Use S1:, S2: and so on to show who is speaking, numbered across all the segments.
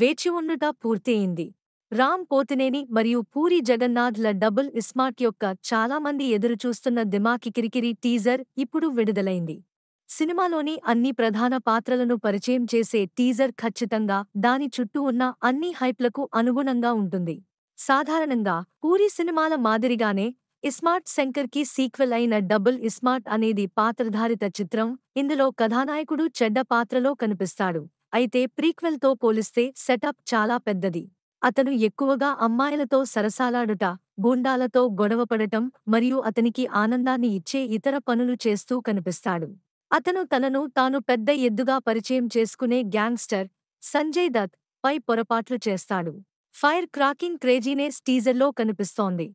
S1: వేచివుండుట పూర్తయింది రామ్ పోతినేని మరియు పూరి జగన్నాథ్ల డబుల్ ఇస్మార్ట్ యొక్క చాలామంది ఎదురుచూస్తున్న దిమాకి కిరికిరి టీజర్ ఇప్పుడు విడుదలైంది సినిమాలోని అన్ని ప్రధాన పాత్రలను పరిచయం చేసే టీజర్ ఖచ్చితంగా దాని చుట్టూ ఉన్న అన్ని హైప్లకు అనుగుణంగా ఉంటుంది సాధారణంగా పూరి సినిమాల మాదిరిగానే ఇస్మార్ట్ శంకర్కి సీక్వెల్ అయిన డబుల్ ఇస్మార్ట్ అనేది పాత్రధారిత చిత్రం ఇందులో కథానాయకుడు చెడ్డ పాత్రలో కనిపిస్తాడు అయితే ప్రీక్వెల్తో పోలిస్తే సెటప్ చాలా పెద్దది అతను ఎక్కువగా అమ్మాయిలతో సరసాలాడుట గూండాలతో గొడవపడటం మరియు అతనికి ఆనందాన్ని ఇచ్చే ఇతర పనులు చేస్తూ కనిపిస్తాడు అతను తనను తాను పెద్ద ఎద్దుగా పరిచయం చేసుకునే గ్యాంగ్స్టర్ సంజయ్ దత్ పై పొరపాట్లు చేస్తాడు ఫైర్ క్రాకింగ్ క్రేజీనేస్ టీజర్లో కనిపిస్తోంది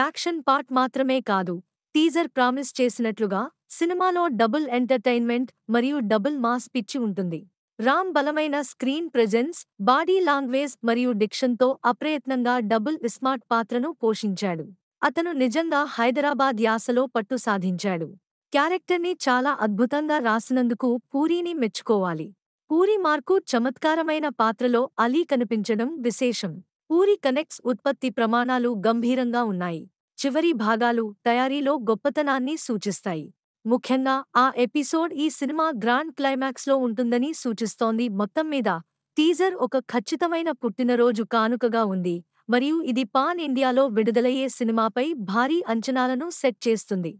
S1: యాక్షన్ పార్ట్ మాత్రమే కాదు టీజర్ ప్రామిస్ చేసినట్లుగా సినిమాలో డబుల్ ఎంటర్టైన్మెంట్ మరియు డబుల్ మాస్ పిచ్చి ఉంటుంది రామ్ బలమైన స్క్రీన్ ప్రెజెన్స్ బాడీ లాంగ్వేజ్ మరియు డిక్షన్తో అప్రయత్నంగా డబుల్ ఇస్మార్ట్ పాత్రను పోషించాడు అతను నిజంగా హైదరాబాద్ యాసలో పట్టు సాధించాడు క్యారెక్టర్ని చాలా అద్భుతంగా రాసినందుకు పూరీని మెచ్చుకోవాలి పూరి మార్కు చమత్కారమైన పాత్రలో అలీ కనిపించడం విశేషం పూరి కనెక్స్ ఉత్పత్తి ప్రమాణాలు గంభీరంగా ఉన్నాయి చివరి భాగాలు తయారీలో గొప్పతనాన్ని సూచిస్తాయి ముఖ్యంగా ఆ ఎపిసోడ్ ఈ సినిమా గ్రాండ్ క్లైమాక్స్లో ఉంటుందని సూచిస్తోంది మొత్తం మీద టీజర్ ఒక ఖచ్చితమైన పుట్టినరోజు కానుకగా ఉంది మరియు ఇది పాన్ ఇండియాలో విడుదలయ్యే సినిమాపై భారీ అంచనాలను సెట్ చేస్తుంది